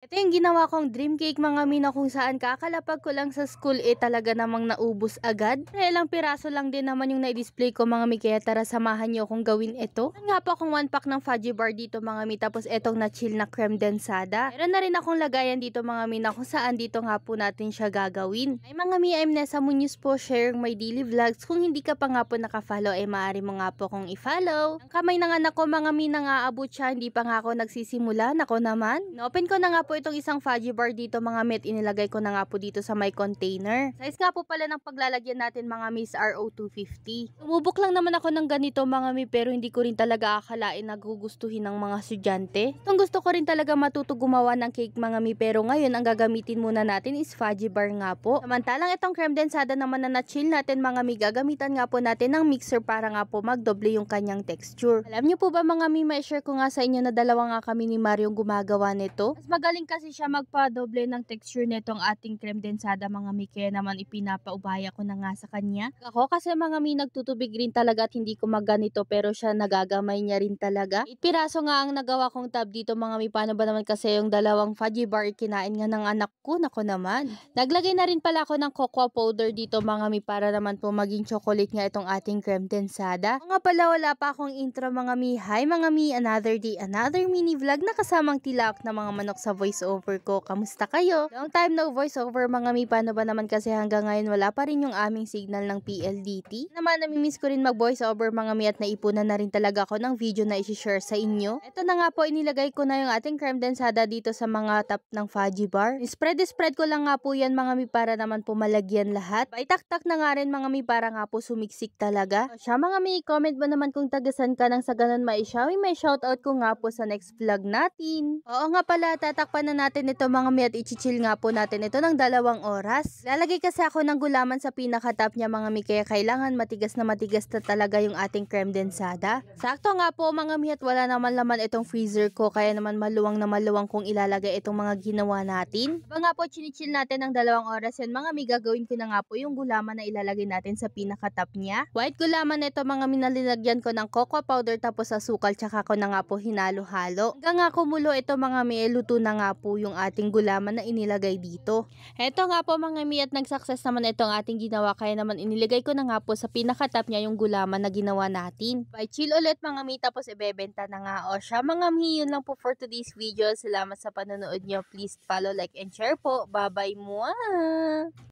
Ito yung ginawa kong dream cake mga mina kung saan kakalapag ko lang sa school eh talaga namang naubos agad. Kaya ilang piraso lang din naman yung na-display ko mga mi tara samahan nyo kung gawin ito. Yan nga po akong one pack ng fudgy bar dito mga mi tapos etong na chill na creme densada. Meron na rin akong lagayan dito mga mina kung saan dito nga po natin siya gagawin. Ay mga mi I'm Nessa Munoz po sharing my daily vlogs. Kung hindi ka pa nga po nakafollow eh maaari mo nga po kong i-follow. Ang kamay ng anak ko mga mina nga abot siya hindi pa nga ako nagsisimula. Nako naman. Open ko na nga po itong isang fudgy bar dito mga met, inilagay ko na nga po dito sa my container. Size nga po pala ng paglalagyan natin mga miss RO250. Umubok lang naman ako ng ganito mga mi pero hindi ko rin talaga akalain na gugustuhin ng mga sudyante. Itong gusto ko rin talaga matuto gumawa ng cake mga mi pero ngayon ang gagamitin muna natin is fudgy bar nga po. Samantalang itong creme densada naman na na-chill natin mga mi, gagamitan nga po natin ng mixer para nga po magdoble yung kanyang texture. Alam niyo po ba mga mi, may share ko nga sa inyo na dalawa nga kami ni Mario gumagawa nito. Mas magaling magaling kasi siya magpa-doble ng texture nitong ating creme densada mga mi. Kaya naman ipinapaubaya ko na nga sa kanya. Ako kasi mga mi nagtutubig rin talaga at hindi ko maganito pero siya nagagamay niya rin talaga. Ipiraso nga ang nagawa kong tab dito mga mi. Paano ba naman kasi yung dalawang fudgy bar ikinain nga ng anak ko. Nako naman. Naglagay na rin pala ako ng cocoa powder dito mga mi para naman po maging chocolate nga itong ating creme densada. Mga pala wala pa akong intro mga mi. Hi mga mi, another day, another mini vlog na kasamang tilak na mga manok sa voice voiceover ko. Kamusta kayo? Long time no voiceover mga mi, paano ba naman kasi hanggang ngayon wala pa rin yung aming signal ng PLDT? Naman namimiss ko rin mag voiceover mga mi at naipunan na rin talaga ako ng video na isi-share sa inyo. Ito na nga po inilagay ko na yung ating creme densada dito sa mga top ng fudgy bar. Spread-spread ko lang nga po yan mga mi para naman pumalagyan malagyan lahat. Paitaktak na nga rin mga mi para nga po sumiksik talaga. siya mga mi, comment mo naman kung tagasan ka nang sa ganun maisyawi may shoutout ko nga po sa next vlog natin. Oo nga pala, tatakpan Susubukan na natin ito mga mi at ichichill nga po natin ito ng dalawang oras. Lalagay kasi ako ng gulaman sa pinakatap niya mga mi kaya kailangan matigas na matigas na talaga yung ating creme densada. Sakto nga po mga mi at wala naman laman itong freezer ko kaya naman maluwang na maluwang kung ilalagay itong mga ginawa natin. Ba nga po chinichill natin ng dalawang oras yan mga mi gagawin ko na nga po yung gulaman na ilalagay natin sa pinakatap niya. White gulaman na ito mga mi nalinagyan ko ng cocoa powder tapos asukal tsaka ko na nga po hinalo-halo. Hanggang nga kumulo ito mga mi luto na nga nga po yung ating gulaman na inilagay dito. Eto nga po mga mi at nagsuccess naman itong ating ginawa kaya naman inilagay ko na nga po sa pinakatap niya yung gulaman na ginawa natin. By chill ulit mga mi tapos ibebenta na nga o siya. Mga mi yun lang po for today's video. Salamat sa panonood niyo. Please follow, like, and share po. Bye-bye muah!